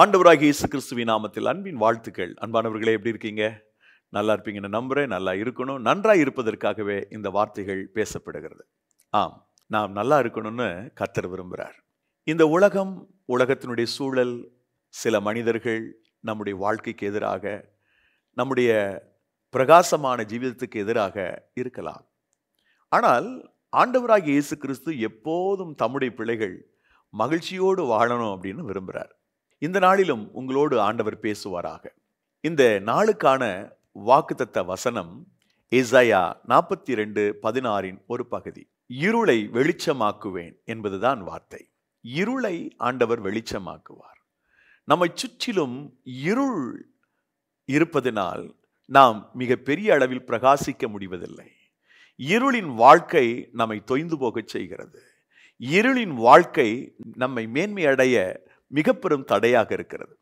ஆண்டவராகி இயேசு கிறிஸ்துவி நாமத்தில் அன்பின் வாழ்த்துக்கள் அன்பானவர்களே எப்படி இருக்கீங்க நல்லா இருப்பீங்கன்னு நம்புகிறேன் நல்லா இருக்கணும் நன்றாக இருப்பதற்காகவே இந்த வார்த்தைகள் பேசப்படுகிறது ஆம் நாம் நல்லா இருக்கணும்னு கத்தர் விரும்புகிறார் இந்த உலகம் உலகத்தினுடைய சூழல் சில மனிதர்கள் நம்முடைய வாழ்க்கைக்கு எதிராக நம்முடைய பிரகாசமான ஜீவிதத்துக்கு எதிராக இருக்கலாம் ஆனால் ஆண்டவராகிய இயேசு கிறிஸ்து எப்போதும் தம்முடைய பிள்ளைகள் மகிழ்ச்சியோடு வாழணும் அப்படின்னு விரும்புகிறார் இந்த நாளிலும் உங்களோடு ஆண்டவர் பேசுவாராக இந்த நாளுக்கான வாக்குத்தத்த வசனம் இசையா நாற்பத்தி ரெண்டு பதினாறின் ஒரு பகுதி இருளை வெளிச்சமாக்குவேன் என்பதுதான் வார்த்தை இருளை ஆண்டவர் வெளிச்சமாக்குவார் நம்மை சுற்றிலும் இருள் இருப்பதனால் நாம் மிக பெரிய அளவில் பிரகாசிக்க முடிவதில்லை இருளின் வாழ்க்கை நம்மை தொய்ந்து போகச் செய்கிறது இருளின் வாழ்க்கை நம்மை மேன்மையடைய மிக பெரும் தடையாக இருக்கிறது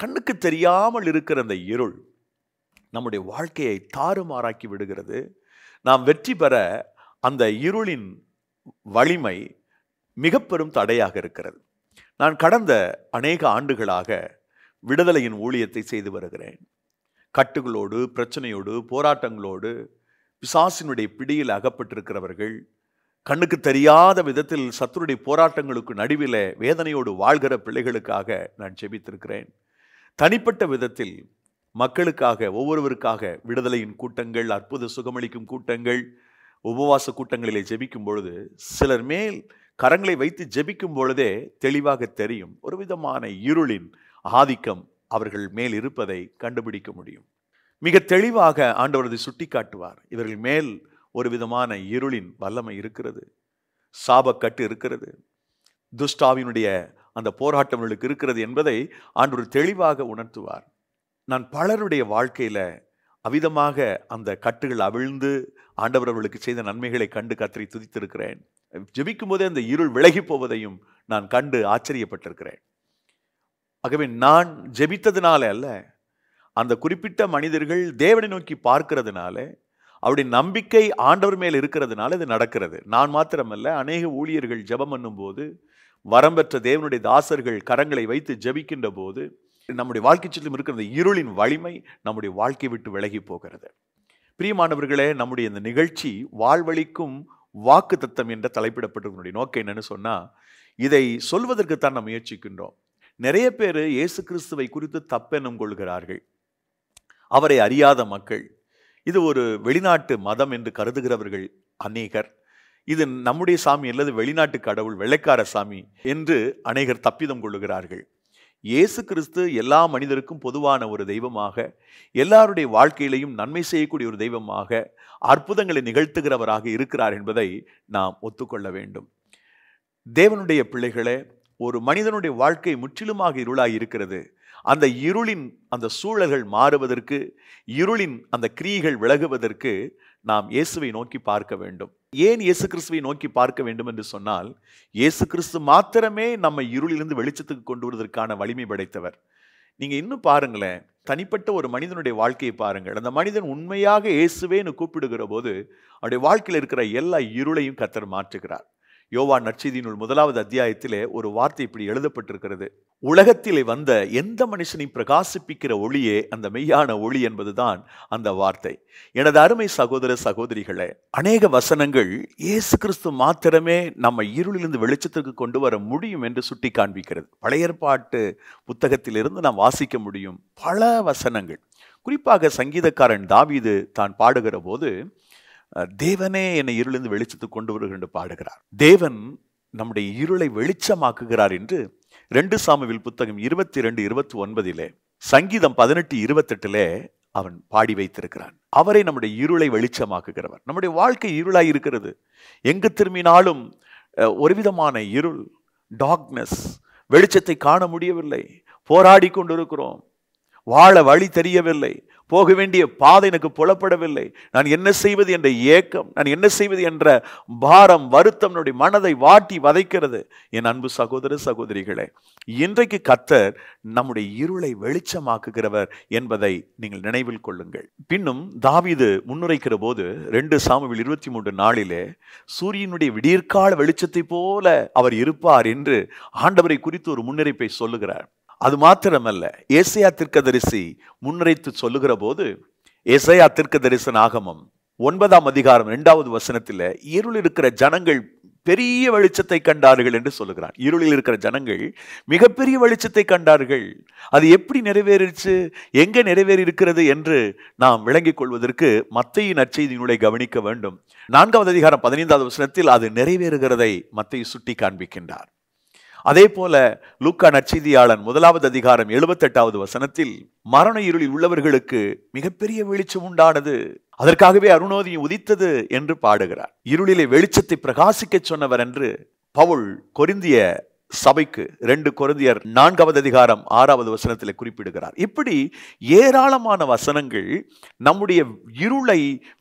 கண்ணுக்கு தெரியாமல் இருக்கிற அந்த இருள் நம்முடைய வாழ்க்கையை தாறுமாறாக்கி விடுகிறது நாம் வெற்றி பெற அந்த இருளின் வலிமை மிக பெரும் தடையாக இருக்கிறது நான் கடந்த அநேக ஆண்டுகளாக விடுதலையின் ஊழியத்தை செய்து வருகிறேன் கட்டுகளோடு பிரச்சனையோடு போராட்டங்களோடு பிசாசினுடைய பிடியில் அகப்பட்டிருக்கிறவர்கள் கண்ணுக்கு தெரியாத விதத்தில் சத்துருடைய போராட்டங்களுக்கு நடுவில் வேதனையோடு வாழ்கிற பிள்ளைகளுக்காக நான் செபித்திருக்கிறேன் தனிப்பட்ட விதத்தில் மக்களுக்காக ஒவ்வொருவருக்காக விடுதலையின் கூட்டங்கள் அற்புத சுகமளிக்கும் கூட்டங்கள் உபவாச கூட்டங்களிலே ஜெபிக்கும் பொழுது சிலர் மேல் கரங்களை வைத்து ஜெபிக்கும் பொழுதே தெளிவாக தெரியும் ஒரு விதமான இருளின் ஆதிக்கம் அவர்கள் மேல் இருப்பதை கண்டுபிடிக்க முடியும் மிக தெளிவாக ஆண்டவரது சுட்டி காட்டுவார் இவர்கள் மேல் ஒரு விதமான இருளின் வல்லமை இருக்கிறது சாபக்கட்டு இருக்கிறது துஷ்டாவினுடைய அந்த போராட்டங்களுக்கு இருக்கிறது என்பதை ஆண்டு தெளிவாக உணர்த்துவார் நான் பலருடைய வாழ்க்கையில் அவிதமாக அந்த கட்டுகள் அவிழ்ந்து ஆண்டவர்களுக்கு செய்த நன்மைகளை கண்டு கத்திரி துதித்திருக்கிறேன் ஜெபிக்கும் போதே அந்த இருள் விலகி போவதையும் நான் கண்டு ஆச்சரியப்பட்டிருக்கிறேன் ஆகவே நான் ஜெபித்ததுனால அல்ல அந்த குறிப்பிட்ட மனிதர்கள் தேவனை நோக்கி பார்க்கிறதுனால அப்படி நம்பிக்கை ஆண்டவர் மேல் இருக்கிறதுனால இது நடக்கிறது நான் மாத்திரமல்ல அநேக ஊழியர்கள் ஜபம் பண்ணும்போது வரம்பெற்ற தேவனுடைய தாசர்கள் கரங்களை வைத்து ஜபிக்கின்ற போது நம்முடைய வாழ்க்கை சொல்லும் இருக்கிற இருளின் வலிமை நம்முடைய வாழ்க்கை விட்டு விலகி போகிறது பிரியமானவர்களே நம்முடைய இந்த நிகழ்ச்சி வாழ்வழிக்கும் வாக்கு தத்தம் என்ற தலைப்பிடப்பட்டிருக்கனுடைய நோக்கம் என்னன்னு சொன்னால் இதை சொல்வதற்குத்தான் நம்ம முயற்சிக்கின்றோம் நிறைய பேர் இயேசு கிறிஸ்துவை குறித்து தப்பெண்ணம் கொள்கிறார்கள் அவரை அறியாத மக்கள் இது ஒரு வெளிநாட்டு மதம் என்று கருதுகிறவர்கள் அநேகர் இது நம்முடைய சாமி அல்லது வெளிநாட்டு கடவுள் வெள்ளைக்கார சாமி என்று அநேகர் தப்பிதம் கொள்ளுகிறார்கள் இயேசு கிறிஸ்து எல்லா மனிதருக்கும் பொதுவான ஒரு தெய்வமாக எல்லாருடைய வாழ்க்கையிலையும் நன்மை செய்யக்கூடிய ஒரு தெய்வமாக அற்புதங்களை நிகழ்த்துகிறவராக இருக்கிறார் என்பதை நாம் ஒத்துக்கொள்ள வேண்டும் தேவனுடைய பிள்ளைகளே ஒரு மனிதனுடைய வாழ்க்கை முற்றிலுமாக இருளாகி இருக்கிறது அந்த இருளின் அந்த சூழல்கள் மாறுவதற்கு இருளின் அந்த கிரியைகள் விலகுவதற்கு நாம் இயேசுவை நோக்கி பார்க்க வேண்டும் ஏன் இயேசு கிறிஸ்துவை நோக்கி பார்க்க வேண்டும் என்று சொன்னால் இயேசு கிறிஸ்து மாத்திரமே நம்ம இருளிலிருந்து வெளிச்சத்துக்கு கொண்டு வருவதற்கான வலிமை படைத்தவர் நீங்கள் இன்னும் பாருங்களேன் தனிப்பட்ட ஒரு மனிதனுடைய வாழ்க்கையை பாருங்கள் அந்த மனிதன் உண்மையாக இயேசுவேன்னு கூப்பிடுகிற போது அவருடைய வாழ்க்கையில் இருக்கிற எல்லா இருளையும் கத்தர் மாற்றுகிறார் யோவா நற்செய்தியினுள் முதலாவது அத்தியாயத்திலே ஒரு வார்த்தை இப்படி எழுதப்பட்டிருக்கிறது உலகத்திலே வந்த எந்த மனுஷனையும் பிரகாசிப்பிக்கிற ஒளியே அந்த மெய்யான ஒளி என்பதுதான் அந்த வார்த்தை எனது அருமை சகோதர சகோதரிகளே அநேக வசனங்கள் இயேசு கிறிஸ்து மாத்திரமே நம்ம இருளிலிருந்து வெளிச்சத்துக்கு கொண்டு வர முடியும் என்று சுட்டி காண்பிக்கிறது பழையற்பாட்டு புத்தகத்திலிருந்து நாம் வாசிக்க முடியும் பல வசனங்கள் குறிப்பாக சங்கீதக்காரன் தாவீது தான் பாடுகிற போது தேவனே என்னை இருளிருந்து வெளிச்சத்துக்கு கொண்டு வருகிறார் என்று பாடுகிறார் தேவன் நம்முடைய இருளை வெளிச்சமாக்குகிறார் என்று ரெண்டு சாமுவில் புத்தகம் இருபத்தி ரெண்டு இருபத்தி ஒன்பதிலே சங்கீதம் பதினெட்டு இருபத்தெட்டிலே அவன் பாடி வைத்திருக்கிறான் அவரை நம்முடைய இருளை வெளிச்சமாக்குகிறவர் நம்முடைய வாழ்க்கை இருளாய் இருக்கிறது எங்கு திரும்பினாலும் ஒரு விதமான இருள் டாக்னஸ் வெளிச்சத்தை காண முடியவில்லை போராடி கொண்டிருக்கிறோம் வாழ வழி தெரியவில்லை போக வேண்டிய பாதை எனக்கு புலப்படவில்லை நான் என்ன செய்வது என்ற ஏக்கம் நான் என்ன செய்வது என்ற பாரம் வருத்தம் மனதை வாட்டி வதைக்கிறது என் அன்பு சகோதர சகோதரிகளே இன்றைக்கு கத்தர் நம்முடைய இருளை வெளிச்சமாக்குகிறவர் என்பதை நீங்கள் நினைவில் கொள்ளுங்கள் பின்னும் தாவிது முன்னுரைக்கிற போது ரெண்டு சாமுவில் இருபத்தி மூன்று நாளிலே சூரியனுடைய விடியற்கால வெளிச்சத்தை போல அவர் இருப்பார் என்று ஆண்டவரை குறித்து ஒரு முன்னறிப்பை சொல்லுகிறார் அது மாத்திரமல்ல ஏசையா திருக்கதரிசி முன்னுரைத்து சொல்லுகிற போது ஏசையா திருக்கதரிசன் ஆகமம் ஒன்பதாம் அதிகாரம் இரண்டாவது வசனத்தில் இருள் இருக்கிற ஜனங்கள் பெரிய வெளிச்சத்தை கண்டார்கள் என்று சொல்லுகிறான் இருளில் இருக்கிற ஜனங்கள் மிகப்பெரிய வெளிச்சத்தை கண்டார்கள் அது எப்படி நிறைவேறிச்சு எங்கே நிறைவேறி இருக்கிறது என்று நாம் விளங்கிக் கொள்வதற்கு மத்தையின் நற்செய்தியினுடைய கவனிக்க வேண்டும் நான்காவது அதிகாரம் பதினைந்தாவது வசனத்தில் அது நிறைவேறுகிறதை மத்தையை சுட்டி காண்பிக்கின்றார் அதே போல லூக்கா நற்செய்தியாளன் முதலாவது அதிகாரம் எழுபத்தெட்டாவது வசனத்தில் மரண இருளில் உள்ளவர்களுக்கு மிகப்பெரிய வெளிச்சம் உண்டானது அதற்காகவே அருணோதியம் உதித்தது என்று பாடுகிறார் இருளிலே வெளிச்சத்தை பிரகாசிக்க சொன்னவர் என்று பவுல் கொரிந்திய சபைக்கு ரெண்டு குருந்தியர் நான்காவது அதிகாரம் ஆறாவது வசனத்தில் குறிப்பிடுகிறார் இப்படி ஏராளமான வசனங்கள் நம்முடைய இருளை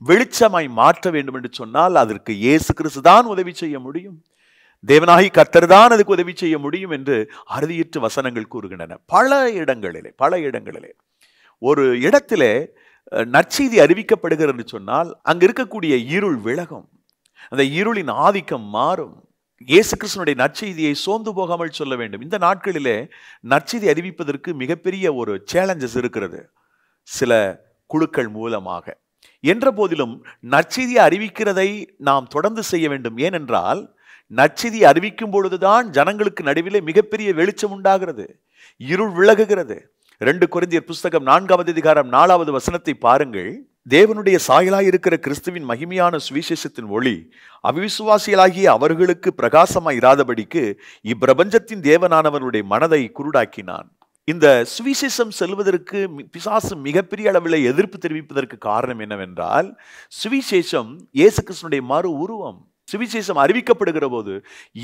வெளிச்சமாய் மாற்ற வேண்டும் என்று சொன்னால் அதற்கு இயேசு கிறிஸ்து தான் உதவி செய்ய முடியும் தேவனாகி கத்தர்தான் அதுக்கு உதவி செய்ய முடியும் என்று அறுதியிற்று வசனங்கள் கூறுகின்றன பல இடங்களிலே பல இடங்களிலே ஒரு இடத்திலே நற்செய்தி அறிவிக்கப்படுகிறது சொன்னால் அங்கு இருக்கக்கூடிய இருள் விலகும் அந்த இருளின் ஆதிக்கம் மாறும் இயேசு கிருஷ்ணனுடைய நற்செய்தியை சோர்ந்து போகாமல் சொல்ல வேண்டும் இந்த நாட்களிலே நற்செய்தி அறிவிப்பதற்கு மிகப்பெரிய ஒரு சேலஞ்சஸ் இருக்கிறது சில குழுக்கள் மூலமாக என்ற போதிலும் நற்செய்தியை அறிவிக்கிறதை நாம் தொடர்ந்து செய்ய வேண்டும் ஏனென்றால் நச்சிதி அறிவிக்கும் பொழுதுதான் ஜனங்களுக்கு நடுவிலே மிகப்பெரிய வெளிச்சம் உண்டாகிறது இருள் விலகுகிறது ரெண்டு குறைந்தியர் புஸ்தகம் நான்காவது அதிகாரம் நாலாவது வசனத்தை பாருங்கள் தேவனுடைய சாயலாய் இருக்கிற கிறிஸ்துவின் மகிமையான சுவிசேஷத்தின் ஒளி அவிசுவாசிகளாகிய அவர்களுக்கு பிரகாசமாய் இராதபடிக்கு இப்பிரபஞ்சத்தின் தேவனானவனுடைய மனதை குருடாக்கினான் இந்த சுவிசேஷம் செல்வதற்கு பிசாசு மிகப்பெரிய அளவில் எதிர்ப்பு தெரிவிப்பதற்கு காரணம் என்னவென்றால் சுவிசேஷம் இயேசு கிருஷ்ணனுடைய மறு உருவம் சுவிசேஷம் அறிவிக்கப்படுகிற போது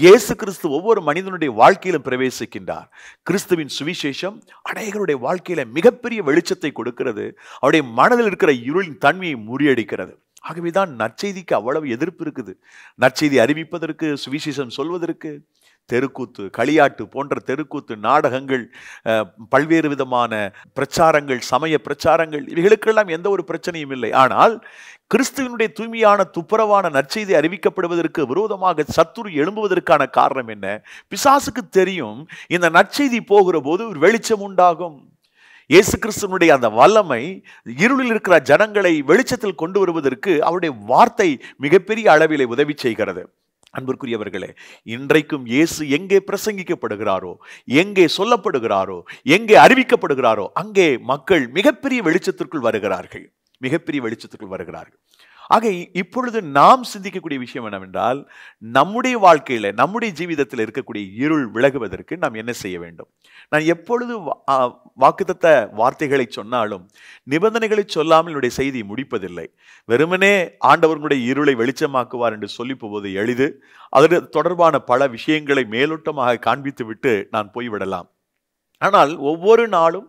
இயேசு கிறிஸ்து ஒவ்வொரு மனிதனுடைய வாழ்க்கையிலும் பிரவேசிக்கின்றார் கிறிஸ்துவின் சுவிசேஷம் அநேகருடைய வாழ்க்கையில மிகப்பெரிய வெளிச்சத்தை கொடுக்கிறது அவருடைய மனதில் இருக்கிற இருளின் தன்மையை முறியடிக்கிறது ஆகவேதான் நற்செய்திக்கு அவ்வளவு எதிர்ப்பு இருக்குது நற்செய்தி அறிவிப்பதற்கு சுவிசேஷம் சொல்வதற்கு தெருக்கூத்து களியாட்டு போன்ற தெருக்கூத்து நாடகங்கள் பல்வேறு விதமான பிரச்சாரங்கள் சமய பிரச்சாரங்கள் இவைகளுக்கெல்லாம் எந்த ஒரு பிரச்சனையும் இல்லை ஆனால் கிறிஸ்துவனுடைய தூய்மையான துப்புரவான நற்செய்தி அறிவிக்கப்படுவதற்கு விரோதமாக சத்துரு எழும்புவதற்கான காரணம் என்ன பிசாசுக்கு தெரியும் இந்த நற்செய்தி போகிற போது ஒரு வெளிச்சம் உண்டாகும் இயேசு கிறிஸ்துவனுடைய அந்த வல்லமை இருளில் இருக்கிற ஜனங்களை வெளிச்சத்தில் கொண்டு வருவதற்கு அவருடைய வார்த்தை மிகப்பெரிய அளவிலே உதவி செய்கிறது அன்பிற்குரியவர்களே இன்றைக்கும் இயேசு எங்கே பிரசங்கிக்கப்படுகிறாரோ எங்கே சொல்லப்படுகிறாரோ எங்கே அறிவிக்கப்படுகிறாரோ அங்கே மக்கள் மிகப்பெரிய வெளிச்சத்திற்குள் வருகிறார்கள் மிகப்பெரிய வெளிச்சத்திற்குள் வருகிறார்கள் ஆக இப்பொழுது நாம் சிந்திக்கக்கூடிய விஷயம் என்னவென்றால் நம்முடைய வாழ்க்கையில் நம்முடைய ஜீவிதத்தில் இருக்கக்கூடிய இருள் விலகுவதற்கு நாம் என்ன செய்ய வேண்டும் நான் எப்பொழுது வாக்குத்த வார்த்தைகளை சொன்னாலும் நிபந்தனைகளை சொல்லாமல் என்னுடைய செய்தி முடிப்பதில்லை வெறுமனே ஆண்டவர்களுடைய இருளை வெளிச்சமாக்குவார் என்று சொல்லி போவது எளிது அது தொடர்பான பல விஷயங்களை மேலோட்டமாக காண்பித்துவிட்டு நான் போய்விடலாம் ஆனால் ஒவ்வொரு நாளும்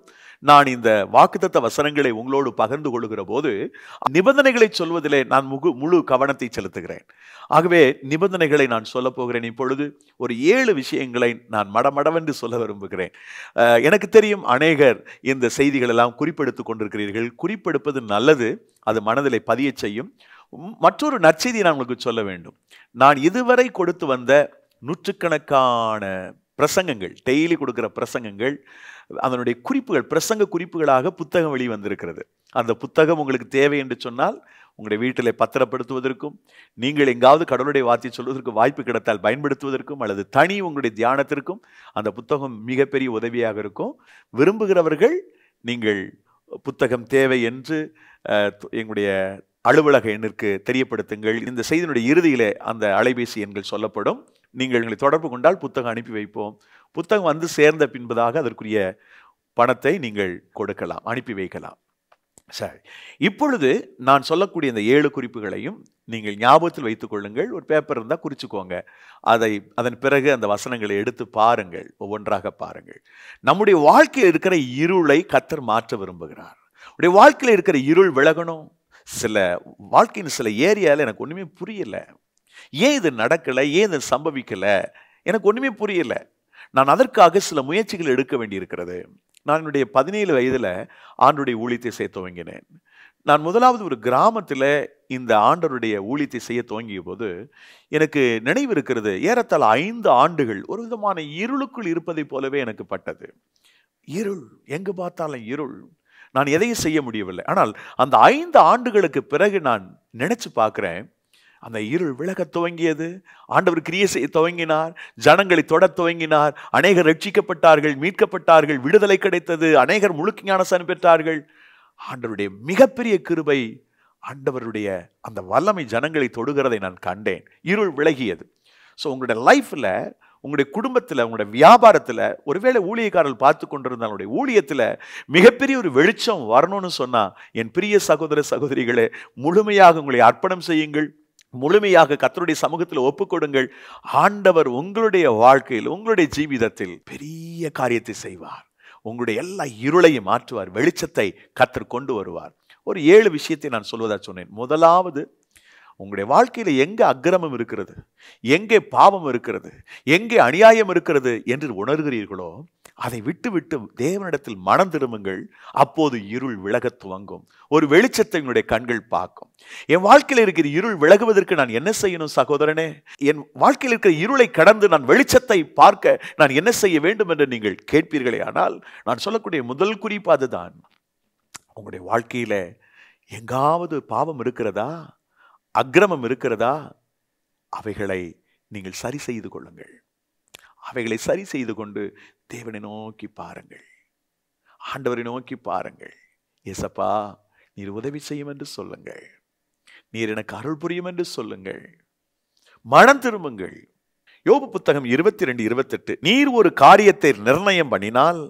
நான் இந்த வாக்குத்தத்த வசனங்களை உங்களோடு பகிர்ந்து கொள்கிற போது நிபந்தனைகளை சொல்வதிலே நான் முகு முழு கவனத்தை செலுத்துகிறேன் ஆகவே நிபந்தனைகளை நான் சொல்ல போகிறேன் இப்பொழுது ஒரு ஏழு விஷயங்களை நான் மடமடவென்று சொல்ல விரும்புகிறேன் எனக்கு தெரியும் அநேகர் இந்த செய்திகளெல்லாம் குறிப்பெடுத்து கொண்டிருக்கிறீர்கள் குறிப்பெடுப்பது நல்லது அது மனதிலே பதிய செய்யும் மற்றொரு நற்செய்தியை நான் உங்களுக்கு சொல்ல வேண்டும் நான் இதுவரை கொடுத்து வந்த நூற்றுக்கணக்கான பிரசங்கங்கள் டெய்லி கொடுக்குற பிரசங்கங்கள் அதனுடைய குறிப்புகள் பிரசங்க குறிப்புகளாக புத்தகம் வெளிவந்திருக்கிறது அந்த புத்தகம் உங்களுக்கு தேவை என்று சொன்னால் உங்களுடைய வீட்டில் பத்திரப்படுத்துவதற்கும் நீங்கள் எங்காவது கடவுளுடைய வார்த்தை சொல்வதற்கு வாய்ப்பு கிடைத்தால் பயன்படுத்துவதற்கும் அல்லது தனி உங்களுடைய தியானத்திற்கும் அந்த புத்தகம் மிகப்பெரிய உதவியாக இருக்கும் விரும்புகிறவர்கள் நீங்கள் புத்தகம் தேவை என்று எங்களுடைய அலுவலக எண்ணிற்கு தெரியப்படுத்துங்கள் இந்த செய்தியினுடைய இறுதியிலே அந்த அலைபேசி எண்கள் சொல்லப்படும் நீங்கள் எங்களை தொடர்பு கொண்டால் புத்தகம் அனுப்பி வைப்போம் புத்தகம் வந்து சேர்ந்த பின்பதாக அதற்குரிய பணத்தை நீங்கள் கொடுக்கலாம் அனுப்பி வைக்கலாம் சரி இப்பொழுது நான் சொல்லக்கூடிய இந்த ஏழு குறிப்புகளையும் நீங்கள் ஞாபகத்தில் வைத்துக்கொள்ளுங்கள் ஒரு பேப்பர் இருந்தால் குறிச்சுக்கோங்க அதை அதன் பிறகு அந்த வசனங்களை எடுத்து பாருங்கள் ஒவ்வொன்றாக பாருங்கள் நம்முடைய வாழ்க்கையில் இருக்கிற இருளை கத்தர் மாற்ற விரும்புகிறார் உடைய வாழ்க்கையில் இருக்கிற இருள் விலகணும் சில வாழ்க்கையின் சில ஏரியாவில் எனக்கு ஒன்றுமே புரியலை ஏன் இது நடக்கலை ஏன் இது சம்பவிக்கலை எனக்கு ஒன்றுமே புரியலை நான் அதற்காக சில முயற்சிகள் எடுக்க வேண்டியிருக்கிறது நான் என்னுடைய பதினேழு வயதில் ஆண்டுடைய ஊழியத்தை செய்ய துவங்கினேன் நான் முதலாவது ஒரு கிராமத்தில் இந்த ஆண்டருடைய ஊழியத்தை செய்ய துவங்கிய போது எனக்கு நினைவு இருக்கிறது ஏறத்தாழ ஐந்து ஆண்டுகள் ஒரு விதமான இருளுக்குள் இருப்பதை போலவே எனக்கு பட்டது இருள் எங்கு பார்த்தாலும் இருள் நான் எதையும் செய்ய முடியவில்லை ஆனால் அந்த ஐந்து ஆண்டுகளுக்கு பிறகு நான் நினச்சி பார்க்குறேன் அந்த இருள் விலக துவங்கியது ஆண்டவர் கிரியை செய்ய துவங்கினார் ஜனங்களை தொட துவங்கினார் அநேகர் ரட்சிக்கப்பட்டார்கள் மீட்கப்பட்டார்கள் விடுதலை கிடைத்தது அநேகர் முழுக்க ஞானசனம் பெற்றார்கள் ஆண்டவருடைய மிகப்பெரிய கிருபை ஆண்டவருடைய அந்த வல்லமை ஜனங்களை தொடுகிறதை நான் கண்டேன் இருள் விலகியது ஸோ உங்களுடைய லைஃப்பில் உங்களுடைய குடும்பத்தில் உங்களுடைய வியாபாரத்தில் ஒருவேளை ஊழியக்காரர்கள் பார்த்து கொண்டிருந்தாங்களுடைய ஊழியத்தில் மிகப்பெரிய ஒரு வெளிச்சம் வரணும்னு சொன்னால் என் பிரிய சகோதர சகோதரிகளை முழுமையாக உங்களை அர்ப்பணம் செய்யுங்கள் முழுமையாக கத்தருடைய சமூகத்தில் ஒப்புக்கொடுங்கள் ஆண்டவர் உங்களுடைய வாழ்க்கையில் உங்களுடைய ஜீவிதத்தில் பெரிய காரியத்தை செய்வார் உங்களுடைய எல்லா இருளையும் மாற்றுவார் வெளிச்சத்தை கத்தர் கொண்டு வருவார் ஒரு ஏழு விஷயத்தை நான் சொல்வதாக சொன்னேன் முதலாவது உங்களுடைய வாழ்க்கையில் எங்கே அக்கிரமம் இருக்கிறது எங்கே பாவம் இருக்கிறது எங்கே அநியாயம் இருக்கிறது என்று உணர்கிறீர்களோ அதை விட்டுவிட்டு தேவனிடத்தில் மனம் திரும்புங்கள் அப்போது இருள் விலகத் துவங்கும் ஒரு வெளிச்சத்தை கண்கள் பார்க்கும் என் வாழ்க்கையில் இருக்கிற இருள் விலகுவதற்கு நான் என்ன செய்யணும் சகோதரனே என் வாழ்க்கையில் இருக்கிற இருளை கடந்து நான் வெளிச்சத்தை பார்க்க நான் என்ன செய்ய வேண்டும் என்று நீங்கள் கேட்பீர்களே ஆனால் நான் சொல்லக்கூடிய முதல் குறிப்பு அதுதான் உங்களுடைய வாழ்க்கையில் எங்காவது பாவம் இருக்கிறதா அக்கிரமம் இருக்கிறதா அவைகளை நீங்கள் சரி செய்து கொள்ளுங்கள் அவைகளை சரி செய்து கொண்டு தேவனை நோக்கி பாருங்கள் ஆண்டவரை நோக்கி பாருங்கள் ஏசப்பா நீர் உதவி செய்யும் என்று சொல்லுங்கள் நீர் எனக்கு அருள் புரியும் என்று சொல்லுங்கள் மனம் திரும்புங்கள் யோபு புத்தகம் இருபத்தி ரெண்டு இருபத்தெட்டு நீர் ஒரு காரியத்தை நிர்ணயம் பண்ணினால்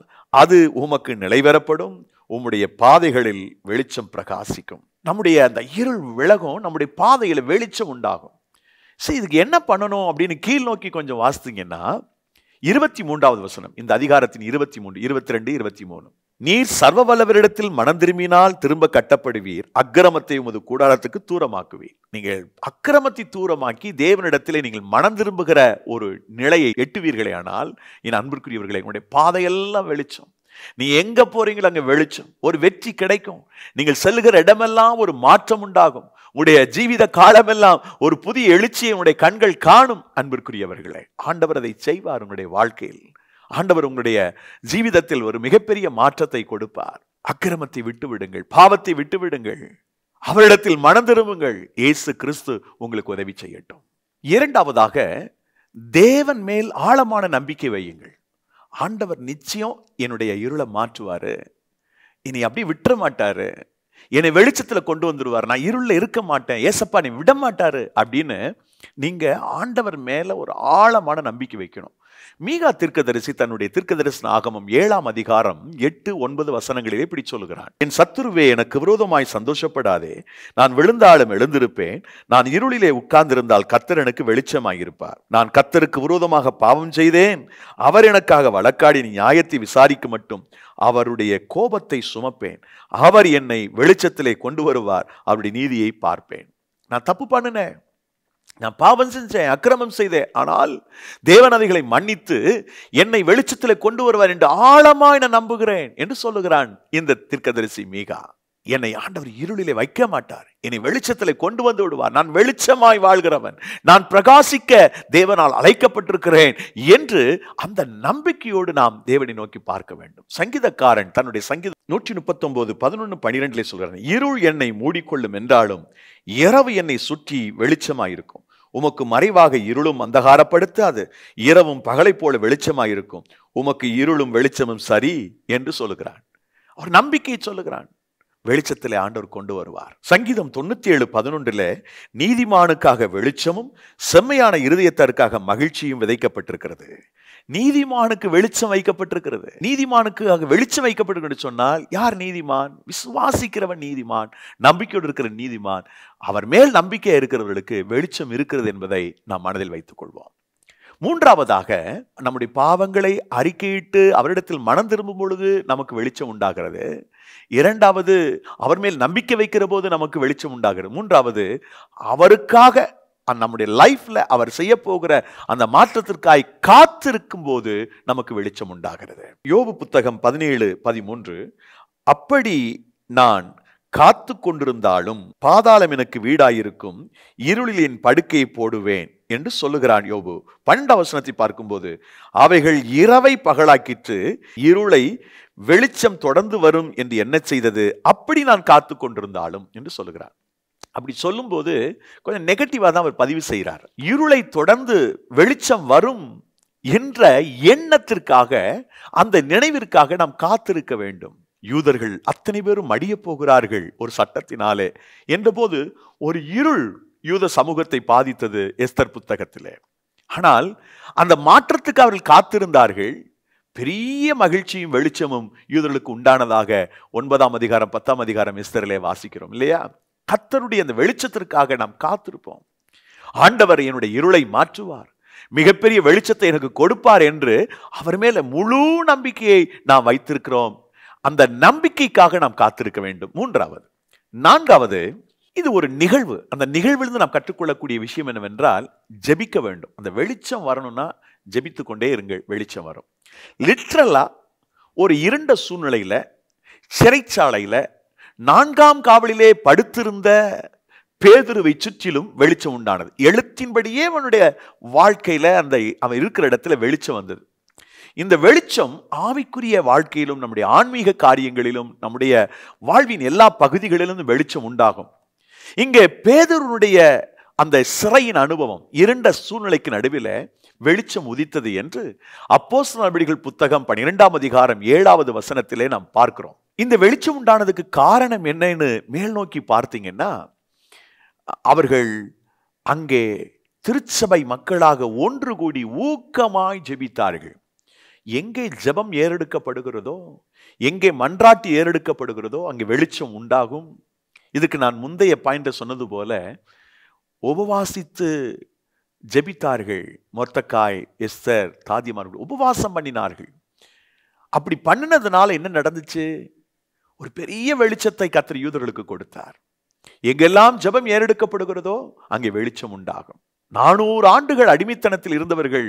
அது உமக்கு நிலைவரப்படும் உம்முடைய பாதைகளில் வெளிச்சம் பிரகாசிக்கும் நம்முடைய அந்த இருள் விலகும் நம்முடைய பாதையில் வெளிச்சம் உண்டாகும் சரி இதுக்கு என்ன பண்ணணும் அப்படின்னு கீழ் நோக்கி கொஞ்சம் வாசித்தீங்கன்னா இருபத்தி மூன்றாவது வசனம் இந்த அதிகாரத்தின் இருபத்தி மூன்று இருபத்தி ரெண்டு இருபத்தி மூணு நீர் சர்வ வல்லவரிடத்தில் மனம் திரும்பினால் திரும்ப கட்டப்படுவீர் அக்கிரமத்தை உமது கூடாரத்துக்கு தூரமாக்குவீர் நீங்கள் அக்கிரமத்தை தூரமாக்கி தேவனிடத்திலே நீங்கள் மனம் திரும்புகிற ஒரு நிலையை எட்டுவீர்களே ஆனால் என் அன்பிற்குரியவர்களை உங்களுடைய பாதையெல்லாம் வெளிச்சம் நீ எங்க போறீங்களோ அங்க வெளிச்சம் ஒரு வெற்றி கிடைக்கும் நீங்கள் செல்லுகிற இடமெல்லாம் ஒரு மாற்றம் உண்டாகும் உடைய ஜீவித காலமெல்லாம் ஒரு புதிய எழுச்சியை உடைய கண்கள் காணும் அன்பிற்குரியவர்களே ஆண்டவர் அதை செய்வார் உங்களுடைய வாழ்க்கையில் ஆண்டவர் உங்களுடைய ஜீவிதத்தில் ஒரு மிகப்பெரிய மாற்றத்தை கொடுப்பார் அக்கிரமத்தை விட்டு விடுங்கள் பாவத்தை விட்டு விடுங்கள் அவரிடத்தில் மனம் திரும்புங்கள் இயேசு கிறிஸ்து உங்களுக்கு உதவி செய்யட்டும் இரண்டாவதாக தேவன் மேல் ஆழமான நம்பிக்கை வையுங்கள் ஆண்டவர் நிச்சயம் என்னுடைய இருளை மாற்றுவார் இனி அப்படி விட்டுற மாட்டாரு என்னை வெளிச்சத்தில் கொண்டு வந்துடுவார் நான் இருளில் இருக்க மாட்டேன் ஏசப்பா நீ விட மாட்டாரு அப்படின்னு நீங்கள் ஆண்டவர் மேலே ஒரு ஆழமான நம்பிக்கை வைக்கணும் மீகா தீர்க்கதரிசி தன்னுடைய தீர்க்கதரிசன ஆகமம் ஏழாம் அதிகாரம் எட்டு ஒன்பது வசனங்களிலே இப்படி சொல்கிறான் என் சத்துருவே எனக்கு விரோதமாய் சந்தோஷப்படாதே நான் விழுந்தாலும் எழுந்திருப்பேன் நான் இருளிலே உட்கார்ந்திருந்தால் கத்தர் எனக்கு வெளிச்சமாயிருப்பார் நான் கத்தருக்கு விரோதமாக பாவம் செய்தேன் அவர் எனக்காக வழக்காடி நியாயத்தை விசாரிக்க மட்டும் அவருடைய கோபத்தை சுமப்பேன் அவர் என்னை வெளிச்சத்திலே கொண்டு வருவார் அவருடைய நீதியை பார்ப்பேன் நான் தப்பு பண்ணினேன் நான் பாவம் செஞ்சேன் அக்கிரமம் செய்தேன் ஆனால் தேவன் மன்னித்து என்னை வெளிச்சத்தில் கொண்டு வருவார் என்று ஆழமாய் நான் நம்புகிறேன் என்று சொல்லுகிறான் இந்த திர்கதரிசி மீகா என்னை ஆண்டவர் இருளிலே வைக்க மாட்டார் என்னை வெளிச்சத்தில் கொண்டு வந்து விடுவார் நான் வெளிச்சமாய் வாழ்கிறவன் நான் பிரகாசிக்க தேவனால் அழைக்கப்பட்டிருக்கிறேன் என்று அந்த நம்பிக்கையோடு நாம் தேவனை நோக்கி பார்க்க வேண்டும் சங்கீதக்காரன் தன்னுடைய சங்கீத நூற்றி முப்பத்தொன்பது பதினொன்று பன்னிரெண்டுல சொல்கிறான் இருள் என்னை மூடிக்கொள்ளும் என்றாலும் இரவு என்னை சுற்றி வெளிச்சமாயிருக்கும் உமக்கு மறைவாக இருளும் அந்தகாரப்படுத்தாது இரவும் பகலை போல வெளிச்சமாயிருக்கும் உமக்கு இருளும் வெளிச்சமும் சரி என்று சொல்லுகிறான் அவர் நம்பிக்கையை சொல்லுகிறான் வெளிச்சத்தில் ஆண்டவர் கொண்டு வருவார் சங்கீதம் தொண்ணூத்தி ஏழு பதினொன்றுல நீதிமானுக்காக வெளிச்சமும் செம்மையான இருதயத்தாருக்காக மகிழ்ச்சியும் விதைக்கப்பட்டிருக்கிறது நீதிமானுக்கு வெளிச்சம் வைக்கப்பட்டிருக்கிறது நீதிமானுக்காக வெளிச்சம் வைக்கப்பட்டிருக்கு சொன்னால் யார் நீதிமான் விசுவாசிக்கிறவன் நீதிமான் நம்பிக்கையோடு இருக்கிற நீதிமான் அவர் மேல் நம்பிக்கை இருக்கிறவர்களுக்கு வெளிச்சம் இருக்கிறது என்பதை நாம் மனதில் வைத்துக் கொள்வோம் மூன்றாவதாக நம்முடைய பாவங்களை அறிக்கையிட்டு அவரிடத்தில் மனம் திரும்பும் பொழுது நமக்கு வெளிச்சம் உண்டாகிறது இரண்டாவது அவர் மேல் நம்பிக்கை வைக்கிற போது நமக்கு வெளிச்சம் உண்டாகிறது மூன்றாவது அவருக்காக நம்முடைய லைஃப்ல அவர் செய்ய போகிற அந்த மாற்றத்திற்காய் காத்திருக்கும் போது நமக்கு வெளிச்சம் உண்டாகிறது யோபு புத்தகம் பதினேழு பதிமூன்று அப்படி நான் காத்து கொண்டிருந்தாலும் பாதாளம் எனக்கு வீடாயிருக்கும் இருளிலின் படுக்கை போடுவேன் என்று சொல்லுகிறான் யோபு பண்ட அவசனத்தை பார்க்கும்போது அவைகள் இரவை பகலாக்கிற்று இருளை வெளிச்சம் தொடர்ந்து வரும் என்று என்ன செய்தது அப்படி நான் காத்து கொண்டிருந்தாலும் என்று சொல்லுகிறார் அப்படி சொல்லும்போது கொஞ்சம் நெகட்டிவாக தான் அவர் பதிவு செய்கிறார் இருளை தொடர்ந்து வெளிச்சம் வரும் என்ற எண்ணத்திற்காக அந்த நினைவிற்காக நாம் காத்திருக்க வேண்டும் யூதர்கள் அத்தனை பேரும் மடிய போகிறார்கள் ஒரு சட்டத்தினாலே என்றபோது ஒரு இருள் யூத சமூகத்தை பாதித்தது எஸ்தர் புத்தகத்திலே ஆனால் அந்த மாற்றத்துக்கு அவர்கள் காத்திருந்தார்கள் பெரிய மகிழ்ச்சியும் வெளிச்சமும் யூதர்களுக்கு உண்டானதாக ஒன்பதாம் அதிகாரம் பத்தாம் அதிகாரம் எஸ்தரிலே வாசிக்கிறோம் இல்லையா கத்தருடைய அந்த வெளிச்சத்திற்காக நாம் காத்திருப்போம் ஆண்டவர் என்னுடைய இருளை மாற்றுவார் மிகப்பெரிய வெளிச்சத்தை எனக்கு கொடுப்பார் என்று அவர் மேல முழு நம்பிக்கையை நாம் வைத்திருக்கிறோம் அந்த நம்பிக்கைக்காக நாம் காத்திருக்க வேண்டும் மூன்றாவது நான்காவது இது ஒரு நிகழ்வு அந்த நிகழ்விலிருந்து நாம் கற்றுக்கொள்ளக்கூடிய விஷயம் என்னவென்றால் ஜெபிக்க வேண்டும் அந்த வெளிச்சம் வரணும்னா ஜபித்து கொண்டே இருங்கள் வெளிச்சம் வரும் லிட்ரலாக ஒரு இருண்ட சூழ்நிலையில் சிறைச்சாலையில் நான்காம் காவலிலே படுத்திருந்த பேதுருவை சுற்றிலும் வெளிச்சம் உண்டானது எழுத்தின்படியே அவனுடைய வாழ்க்கையில் அந்த அவன் இருக்கிற இடத்துல வெளிச்சம் வந்தது இந்த வெளிச்சம் ஆவிக்குரிய வாழ்க்கையிலும் நம்முடைய ஆன்மீக காரியங்களிலும் நம்முடைய வாழ்வின் எல்லா பகுதிகளிலும் வெளிச்சம் உண்டாகும் இங்கே பேதருடைய அந்த சிறையின் அனுபவம் இரண்ட சூழ்நிலைக்கு நடுவில் வெளிச்சம் உதித்தது என்று அப்போஸ் நபடிகள் புத்தகம் பனிரெண்டாம் அதிகாரம் ஏழாவது வசனத்திலே நாம் பார்க்கிறோம் இந்த வெளிச்சம் உண்டானதுக்கு காரணம் என்னன்னு மேல் நோக்கி பார்த்தீங்கன்னா அவர்கள் அங்கே திருச்சபை மக்களாக ஒன்று கூடி ஊக்கமாய் ஜெபித்தார்கள் எங்கே ஜபம் ஏறெடுக்கப்படுகிறதோ எங்கே மன்றாட்டி ஏறெடுக்கப்படுகிறதோ அங்கே வெளிச்சம் உண்டாகும் இதுக்கு நான் முந்தைய பாயிண்ட சொன்னது போல உபவாசித்து ஜபித்தார்கள் மொர்த்தக்காய் எஸ்தர் தாதிமார்கள் உபவாசம் பண்ணினார்கள் அப்படி பண்ணினதுனால என்ன நடந்துச்சு ஒரு பெரிய வெளிச்சத்தை கத்திர யூதர்களுக்கு கொடுத்தார் எங்கெல்லாம் ஜபம் ஏறெடுக்கப்படுகிறதோ அங்கே வெளிச்சம் உண்டாகும் நானூறு ஆண்டுகள் அடிமைத்தனத்தில் இருந்தவர்கள்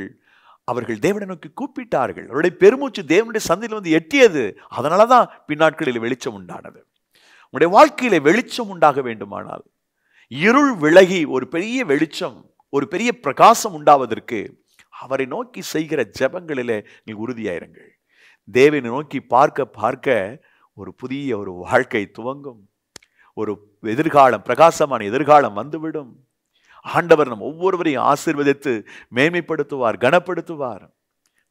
அவர்கள் தேவனை நோக்கி கூப்பிட்டார்கள் அவருடைய பெருமூச்சு தேவனுடைய சந்தையில் வந்து எட்டியது அதனால தான் பின்னாட்களில் வெளிச்சம் உண்டானது உங்களுடைய வாழ்க்கையில் வெளிச்சம் உண்டாக வேண்டுமானால் இருள் விலகி ஒரு பெரிய வெளிச்சம் ஒரு பெரிய பிரகாசம் உண்டாவதற்கு அவரை நோக்கி செய்கிற ஜபங்களிலே நீ உறுதியாயிருங்கள் தேவனை நோக்கி பார்க்க பார்க்க ஒரு புதிய ஒரு வாழ்க்கை துவங்கும் ஒரு எதிர்காலம் பிரகாசமான எதிர்காலம் வந்துவிடும் ஆண்டவர் நம் ஒவ்வொருவரையும் ஆசிர்வதித்து மேன்மைப்படுத்துவார் கனப்படுத்துவார்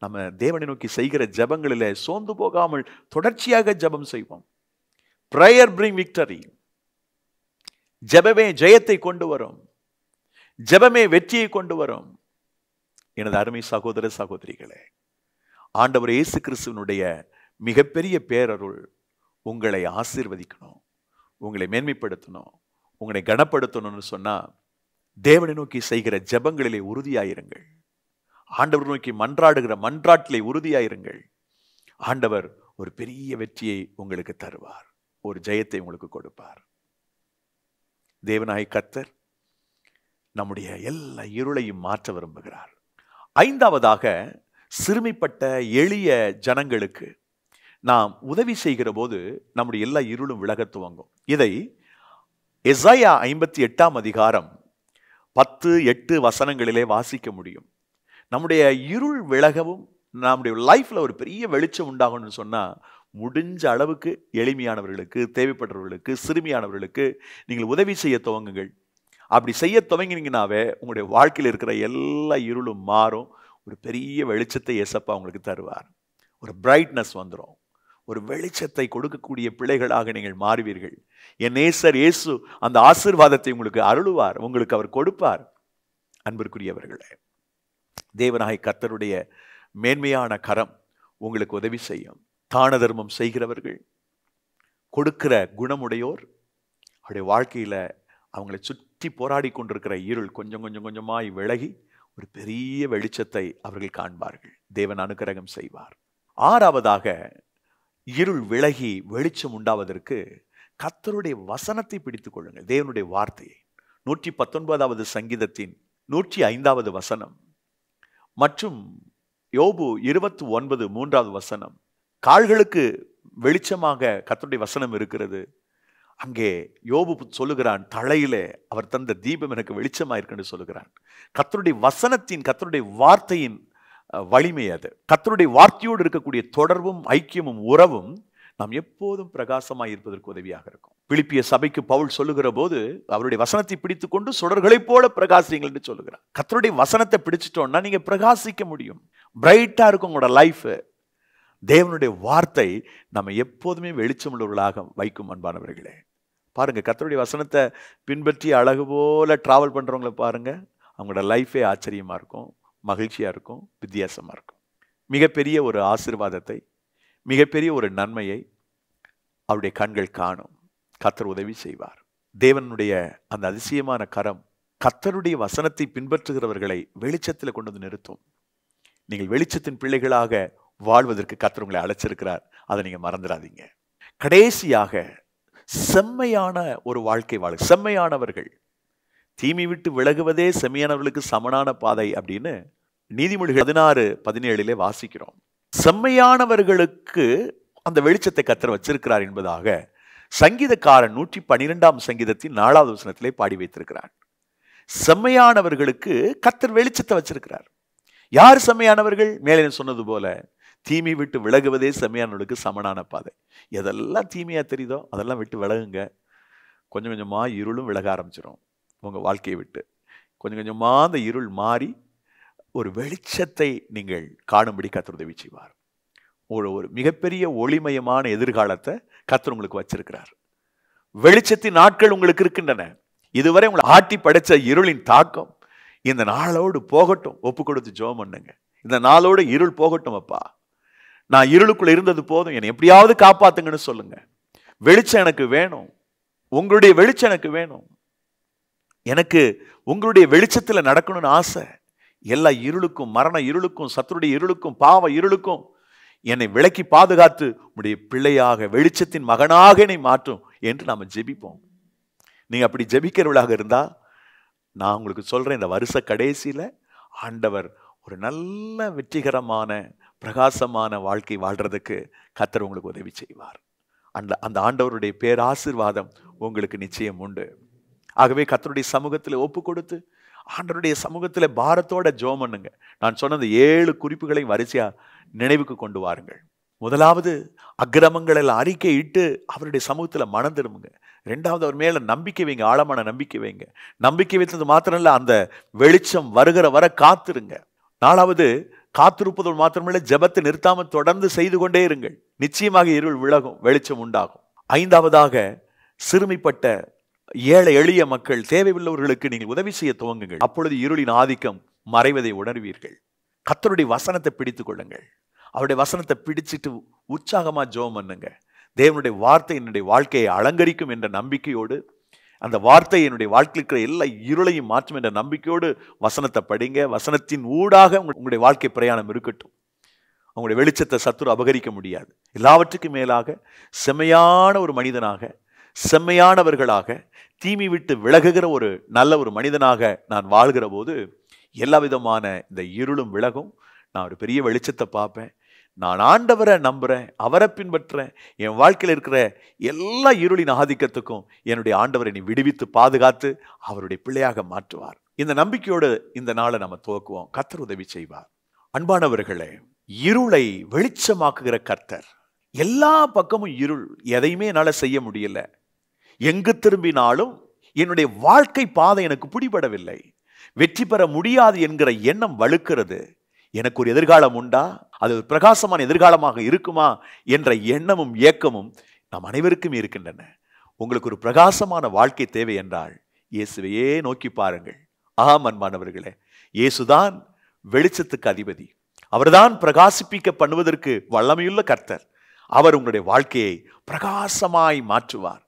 நம்ம தேவனை நோக்கி செய்கிற ஜபங்களில் சோர்ந்து போகாமல் தொடர்ச்சியாக ஜபம் செய்வோம் ப்ரேயர் பிரிங் விக்டரி ஜபமே ஜெயத்தை கொண்டு வரும் ஜபமே வெற்றியை கொண்டு வரும் எனது அருமை சகோதர சகோதரிகளே ஆண்டவர் இயேசு கிறிஸ்துவனுடைய மிகப்பெரிய பேரருள் உங்களை ஆசீர்வதிக்கணும் உங்களை மேன்மைப்படுத்தணும் உங்களை கனப்படுத்தணும்னு சொன்னால் தேவனை நோக்கி செய்கிற ஜபங்களிலே உறுதியாயிருங்கள் ஆண்டவர் நோக்கி மன்றாடுகிற மன்றாட்டிலே உறுதியாயிருங்கள் ஆண்டவர் ஒரு பெரிய வெற்றியை உங்களுக்கு தருவார் ஒரு ஜெயத்தை உங்களுக்கு கொடுப்பார் தேவனாய் கத்தர் நம்முடைய எல்லா இருளையும் மாற்ற விரும்புகிறார் ஐந்தாவதாக சிறுமிப்பட்ட எளிய ஜனங்களுக்கு நாம் உதவி செய்கிற போது நம்முடைய எல்லா இருளும் விலக துவங்கும் இதை எசாயா ஐம்பத்தி எட்டாம் அதிகாரம் பத்து எட்டு வசனங்களிலே வாசிக்க முடியும் நம்முடைய இருள் விலகவும் நம்முடைய லைஃப்பில் ஒரு பெரிய வெளிச்சம் உண்டாகணும்னு சொன்னால் முடிஞ்ச அளவுக்கு எளிமையானவர்களுக்கு தேவைப்பட்டவர்களுக்கு சிறுமியானவர்களுக்கு நீங்கள் உதவி செய்ய துவங்குங்கள் அப்படி செய்ய துவங்கினீங்கனாவே உங்களுடைய வாழ்க்கையில் இருக்கிற எல்லா இருளும் மாறும் ஒரு பெரிய வெளிச்சத்தை எசப்பா உங்களுக்கு தருவார் ஒரு பிரைட்னஸ் வந்துடும் ஒரு வெளிச்சத்தை கொடுக்கக்கூடிய பிள்ளைகளாக நீங்கள் மாறுவீர்கள் என் நேசர் இயேசு அந்த ஆசிர்வாதத்தை உங்களுக்கு அருளுவார் உங்களுக்கு அவர் கொடுப்பார் அன்பிற்குரியவர்களே தேவனாய் கர்த்தருடைய மேன்மையான கரம் உங்களுக்கு உதவி செய்யும் தான தர்மம் செய்கிறவர்கள் கொடுக்கிற குணமுடையோர் அவருடைய வாழ்க்கையில் அவங்களை சுற்றி போராடி கொண்டிருக்கிற இருள் கொஞ்சம் கொஞ்சம் கொஞ்சமாய் விலகி ஒரு பெரிய வெளிச்சத்தை அவர்கள் காண்பார்கள் தேவன் அனுக்கிரகம் செய்வார் ஆறாவதாக இருள் விலகி வெளிச்சம் உண்டாவதற்கு கத்தருடைய வசனத்தை பிடித்துக் கொள்ளுங்கள் தேவனுடைய வார்த்தையை நூற்றி பத்தொன்பதாவது சங்கீதத்தின் நூற்றி ஐந்தாவது வசனம் மற்றும் யோபு இருபத்தி ஒன்பது மூன்றாவது வசனம் கால்களுக்கு வெளிச்சமாக கத்தருடைய வசனம் இருக்கிறது அங்கே யோபு சொல்லுகிறான் தலையிலே அவர் தந்த தீபம் எனக்கு வெளிச்சமாக இருக்குன்னு சொல்லுகிறான் கத்தருடைய வசனத்தின் கத்தருடைய வார்த்தையின் வலிமை அது கத்தருடைய வார்த்தையோடு இருக்கக்கூடிய தொடர்பும் ஐக்கியமும் உறவும் நாம் எப்போதும் பிரகாசமாக இருப்பதற்கு உதவியாக இருக்கும் பிலிப்பிய சபைக்கு பவுல் சொல்லுகிற போது அவருடைய வசனத்தை பிடித்து கொண்டு சுடர்களைப் போல பிரகாசிங்கள் என்று சொல்லுகிறார் கத்தருடைய வசனத்தை பிடிச்சிட்டோம்னா நீங்கள் பிரகாசிக்க முடியும் பிரைட்டாக இருக்கும் உங்களோட லைஃபு தேவனுடைய வார்த்தை நம்ம எப்போதுமே உள்ளவர்களாக வைக்கும் அன்பானவர்களே பாருங்க கத்தருடைய வசனத்தை பின்பற்றி அழகு போல ட்ராவல் பண்ணுறவங்கள பாருங்க அவங்களோட லைஃபே ஆச்சரியமாக இருக்கும் மகிழ்ச்சியாக இருக்கும் வித்தியாசமாக இருக்கும் மிகப்பெரிய ஒரு ஆசிர்வாதத்தை மிகப்பெரிய ஒரு நன்மையை அவருடைய கண்கள் காணும் கத்தர் உதவி செய்வார் தேவனுடைய அந்த அதிசயமான கரம் கத்தருடைய வசனத்தை பின்பற்றுகிறவர்களை வெளிச்சத்தில் கொண்டு வந்து நிறுத்தும் நீங்கள் வெளிச்சத்தின் பிள்ளைகளாக வாழ்வதற்கு கத்தர் உங்களை அழைச்சிருக்கிறார் அதை நீங்கள் மறந்துடாதீங்க கடைசியாக செம்மையான ஒரு வாழ்க்கை வாழ செம்மையானவர்கள் தீமை விட்டு விலகுவதே செம்மையானவர்களுக்கு சமனான பாதை அப்படின்னு நீதிமொழிகள் பதினாறு பதினேழிலே வாசிக்கிறோம் செம்மையானவர்களுக்கு அந்த வெளிச்சத்தை கத்தர் வச்சிருக்கிறார் என்பதாக சங்கீதக்காரன் நூற்றி பன்னிரெண்டாம் சங்கீதத்தின் நாலாவது வசனத்திலே பாடி வைத்திருக்கிறான் செம்மையானவர்களுக்கு கத்தர் வெளிச்சத்தை வச்சிருக்கிறார் யார் செம்மையானவர்கள் மேலே சொன்னது போல தீமை விட்டு விலகுவதே செம்மையானவர்களுக்கு சமனான பாதை எதெல்லாம் தீமையாக தெரியுதோ அதெல்லாம் விட்டு விலகுங்க கொஞ்சம் கொஞ்சமாக இருளும் விலக ஆரம்பிச்சிடும் உங்கள் வாழ்க்கையை விட்டு கொஞ்சம் கொஞ்சமாக அந்த இருள் மாறி ஒரு வெளிச்சத்தை நீங்கள் காணும்படி கத்தர் உதவி செய்வார் ஒரு ஒரு மிகப்பெரிய ஒளிமயமான எதிர்காலத்தை கத்தர் உங்களுக்கு வச்சிருக்கிறார் வெளிச்சத்தின் நாட்கள் உங்களுக்கு இருக்கின்றன இதுவரை உங்களை ஆட்டி படைச்ச இருளின் தாக்கம் இந்த நாளோடு போகட்டும் ஒப்பு கொடுத்து ஜோம் பண்ணுங்க இந்த நாளோடு இருள் போகட்டும் அப்பா நான் இருளுக்குள்ளே இருந்தது போதும் என்னை எப்படியாவது காப்பாத்துங்கன்னு சொல்லுங்க வெளிச்சம் எனக்கு வேணும் உங்களுடைய வெளிச்சம் எனக்கு வேணும் எனக்கு உங்களுடைய வெளிச்சத்தில் நடக்கணும்னு ஆசை எல்லா இருளுக்கும் மரண இருளுக்கும் சத்துருடைய இருளுக்கும் பாவ இருளுக்கும் என்னை விலக்கி பாதுகாத்து உடைய பிள்ளையாக வெளிச்சத்தின் மகனாக என்னை மாற்றும் என்று நாம் ஜெபிப்போம் நீங்கள் அப்படி ஜெபிக்கிறவளாக இருந்தால் நான் உங்களுக்கு சொல்கிறேன் இந்த வருஷ கடைசியில் ஆண்டவர் ஒரு நல்ல வெற்றிகரமான பிரகாசமான வாழ்க்கை வாழ்கிறதுக்கு கத்தர் உங்களுக்கு உதவி செய்வார் அந்த அந்த ஆண்டவருடைய பேராசிர்வாதம் உங்களுக்கு நிச்சயம் உண்டு ஆகவே கத்தருடைய சமூகத்தில் ஒப்பு கொடுத்து ஆண்டருடைய சமூகத்தில் பாரத்தோட ஜோம் பண்ணுங்க நான் சொன்னது ஏழு குறிப்புகளை வரிசையாக நினைவுக்கு கொண்டு வாருங்கள் முதலாவது அக்கிரமங்களில் அறிக்கை இட்டு அவருடைய சமூகத்தில் மனம் திரும்புங்க ரெண்டாவது அவர் மேலே நம்பிக்கை வைங்க ஆழமான நம்பிக்கை வைங்க நம்பிக்கை வைத்தது மாத்திரம் இல்லை அந்த வெளிச்சம் வருகிற வர காத்திருங்க நாலாவது காத்திருப்பதோடு மாத்திரமில்லை ஜபத்தை நிறுத்தாமல் தொடர்ந்து செய்து கொண்டே இருங்கள் நிச்சயமாக இருள் விலகும் வெளிச்சம் உண்டாகும் ஐந்தாவதாக சிறுமிப்பட்ட ஏழை எளிய மக்கள் தேவையுள்ளவர்களுக்கு நீங்கள் உதவி செய்ய துவங்குங்கள் அப்பொழுது இருளின் ஆதிக்கம் மறைவதை உணர்வீர்கள் கத்தருடைய வசனத்தை பிடித்து கொள்ளுங்கள் அவருடைய வசனத்தை பிடிச்சிட்டு உற்சாகமாக ஜோம் பண்ணுங்க தேவனுடைய வார்த்தை என்னுடைய வாழ்க்கையை அலங்கரிக்கும் என்ற நம்பிக்கையோடு அந்த வார்த்தை என்னுடைய வாழ்க்கையில் இருக்கிற எல்லா இருளையும் மாற்றும் என்ற நம்பிக்கையோடு வசனத்தை படிங்க வசனத்தின் ஊடாக உங்களுடைய வாழ்க்கை பிரயாணம் இருக்கட்டும் அவங்களுடைய வெளிச்சத்தை சத்துரு அபகரிக்க முடியாது எல்லாவற்றுக்கும் மேலாக செமையான ஒரு மனிதனாக செம்மையானவர்களாக தீமை விட்டு விலகுகிற ஒரு நல்ல ஒரு மனிதனாக நான் வாழ்கிற போது எல்லா விதமான இந்த இருளும் விலகும் நான் ஒரு பெரிய வெளிச்சத்தை பார்ப்பேன் நான் ஆண்டவரை நம்புகிறேன் அவரை பின்பற்றுறேன் என் வாழ்க்கையில் இருக்கிற எல்லா இருளின் ஆதிக்கத்துக்கும் என்னுடைய ஆண்டவரை நீ விடுவித்து பாதுகாத்து அவருடைய பிள்ளையாக மாற்றுவார் இந்த நம்பிக்கையோடு இந்த நாளை நம்ம துவக்குவோம் கத்தர் உதவி செய்வார் அன்பானவர்களே இருளை வெளிச்சமாக்குகிற கர்த்தர் எல்லா பக்கமும் இருள் எதையுமே என்னால் செய்ய முடியல எங்கு திரும்பினாலும் என்னுடைய வாழ்க்கை பாதை எனக்கு பிடிபடவில்லை வெற்றி பெற முடியாது என்கிற எண்ணம் வலுக்கிறது எனக்கு ஒரு எதிர்காலம் உண்டா அது பிரகாசமான எதிர்காலமாக இருக்குமா என்ற எண்ணமும் ஏக்கமும் நாம் அனைவருக்கும் இருக்கின்றன உங்களுக்கு ஒரு பிரகாசமான வாழ்க்கை தேவை என்றால் இயேசுவையே நோக்கி பாருங்கள் ஆம் அன்பானவர்களே இயேசுதான் வெளிச்சத்துக்கு அதிபதி அவர்தான் பிரகாசிப்பிக்க பண்ணுவதற்கு வல்லமையுள்ள கர்த்தர் அவர் உங்களுடைய வாழ்க்கையை பிரகாசமாய் மாற்றுவார்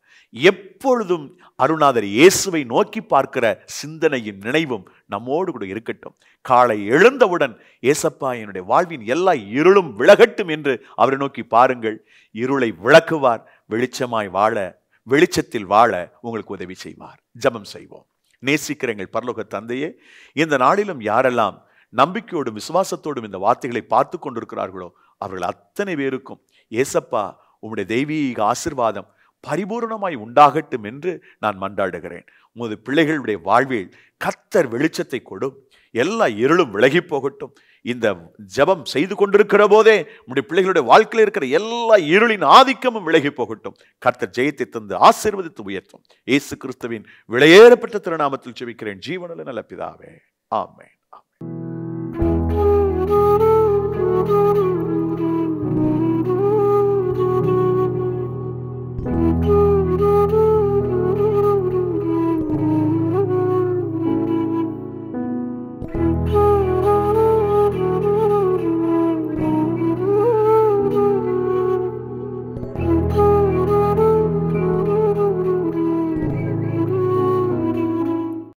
எப்பொழுதும் அருணாதர் இயேசுவை நோக்கி பார்க்கிற சிந்தனையும் நினைவும் நம்மோடு கூட இருக்கட்டும் காலை எழுந்தவுடன் ஏசப்பா என்னுடைய வாழ்வின் எல்லா இருளும் விலகட்டும் என்று அவரை நோக்கி பாருங்கள் இருளை விளக்குவார் வெளிச்சமாய் வாழ வெளிச்சத்தில் வாழ உங்களுக்கு உதவி செய்வார் ஜபம் செய்வோம் நேசிக்கிற எங்கள் பரலோக தந்தையே இந்த நாளிலும் யாரெல்லாம் நம்பிக்கையோடும் விசுவாசத்தோடும் இந்த வார்த்தைகளை பார்த்து கொண்டிருக்கிறார்களோ அவர்கள் அத்தனை பேருக்கும் ஏசப்பா உம்முடைய தெய்வீக ஆசிர்வாதம் பரிபூர்ணமாய் உண்டாகட்டும் என்று நான் மன்றாடுகிறேன் உமது பிள்ளைகளுடைய வாழ்வில் கத்தர் வெளிச்சத்தை கொடும் எல்லா இருளும் விலகி போகட்டும் இந்த ஜபம் செய்து கொண்டிருக்கிற போதே உடைய பிள்ளைகளுடைய வாழ்க்கையில் இருக்கிற எல்லா இருளின் ஆதிக்கமும் விலகி போகட்டும் கர்த்தர் ஜெயத்தை தந்து ஆசீர்வதித்து உயர்த்தும் இயேசு கிறிஸ்துவின் விலையேறப்பட்ட திருநாமத்தில் செபிக்கிறேன் ஜீவனில் நல்ல பிதாவே ஆமேன்